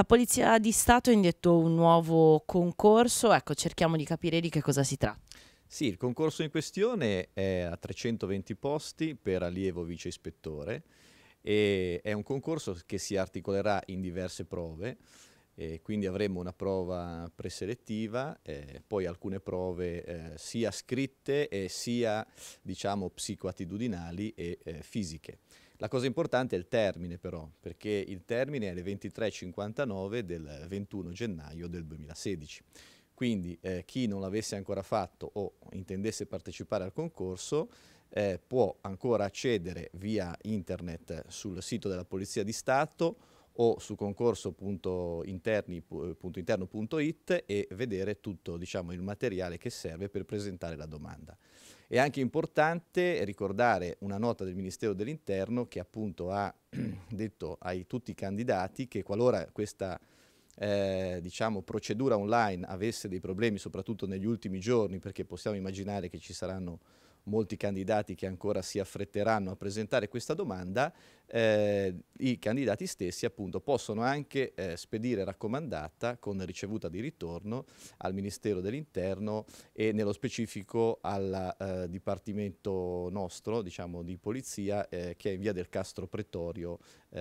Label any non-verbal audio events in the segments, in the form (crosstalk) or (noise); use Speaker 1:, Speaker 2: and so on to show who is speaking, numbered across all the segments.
Speaker 1: La Polizia di Stato ha indetto un nuovo concorso, ecco cerchiamo di capire di che cosa si tratta. Sì, il concorso in questione è a 320 posti per allievo vice ispettore e è un concorso che si articolerà in diverse prove, quindi avremo una prova preselettiva, eh, poi alcune prove eh, sia scritte sia diciamo, psicoattitudinali e eh, fisiche. La cosa importante è il termine però, perché il termine è le 23.59 del 21 gennaio del 2016. Quindi eh, chi non l'avesse ancora fatto o intendesse partecipare al concorso eh, può ancora accedere via internet sul sito della Polizia di Stato o su concorso.interno.it eh, e vedere tutto diciamo, il materiale che serve per presentare la domanda. È anche importante ricordare una nota del Ministero dell'Interno che appunto ha (clears throat) detto ai tutti i candidati che qualora questa eh, diciamo, procedura online avesse dei problemi soprattutto negli ultimi giorni perché possiamo immaginare che ci saranno molti candidati che ancora si affretteranno a presentare questa domanda, eh, i candidati stessi appunto possono anche eh, spedire raccomandata con ricevuta di ritorno al Ministero dell'Interno e nello specifico al eh, Dipartimento nostro, diciamo di polizia, eh, che è in via del Castro Pretorio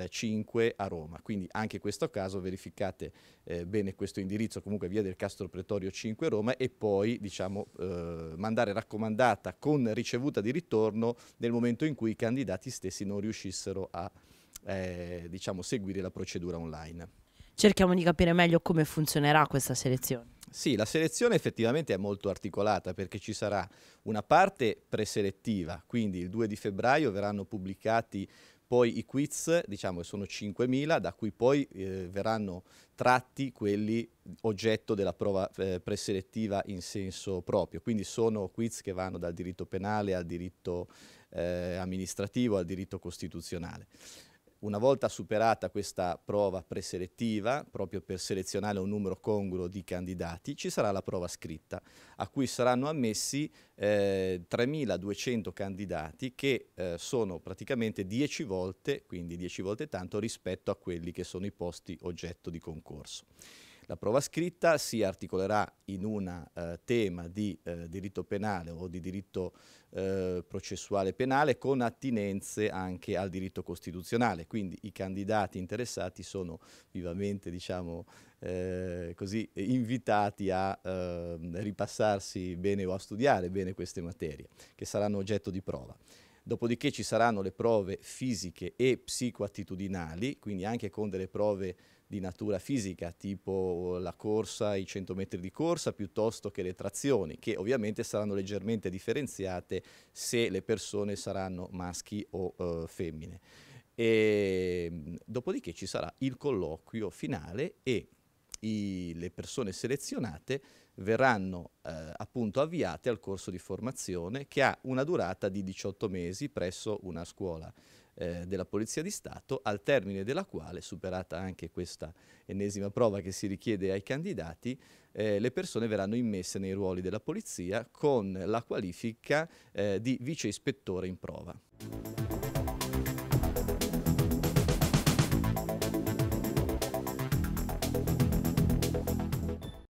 Speaker 1: 5 eh, a Roma. Quindi anche in questo caso verificate eh, bene questo indirizzo, comunque via del Castro Pretorio 5 a Roma e poi diciamo mandare raccomandata con ricevuta di ritorno nel momento in cui i candidati stessi non riuscissero a a eh, diciamo, seguire la procedura online. Cerchiamo di capire meglio come funzionerà questa selezione. Sì, la selezione effettivamente è molto articolata perché ci sarà una parte preselettiva, quindi il 2 di febbraio verranno pubblicati poi i quiz, diciamo che sono 5.000, da cui poi eh, verranno tratti quelli oggetto della prova eh, preselettiva in senso proprio. Quindi sono quiz che vanno dal diritto penale al diritto eh, amministrativo al diritto costituzionale. Una volta superata questa prova preselettiva, proprio per selezionare un numero congruo di candidati, ci sarà la prova scritta, a cui saranno ammessi eh, 3.200 candidati che eh, sono praticamente 10 volte, quindi 10 volte tanto rispetto a quelli che sono i posti oggetto di concorso. La prova scritta si articolerà in un eh, tema di eh, diritto penale o di diritto eh, processuale penale con attinenze anche al diritto costituzionale, quindi i candidati interessati sono vivamente diciamo, eh, così, invitati a ehm, ripassarsi bene o a studiare bene queste materie che saranno oggetto di prova dopodiché ci saranno le prove fisiche e psicoattitudinali, quindi anche con delle prove di natura fisica, tipo la corsa, i 100 metri di corsa, piuttosto che le trazioni, che ovviamente saranno leggermente differenziate se le persone saranno maschi o eh, femmine. E, ehm, dopodiché ci sarà il colloquio finale e i, le persone selezionate verranno eh, appunto avviate al corso di formazione che ha una durata di 18 mesi presso una scuola eh, della Polizia di Stato, al termine della quale, superata anche questa ennesima prova che si richiede ai candidati, eh, le persone verranno immesse nei ruoli della Polizia con la qualifica eh, di vice ispettore in prova.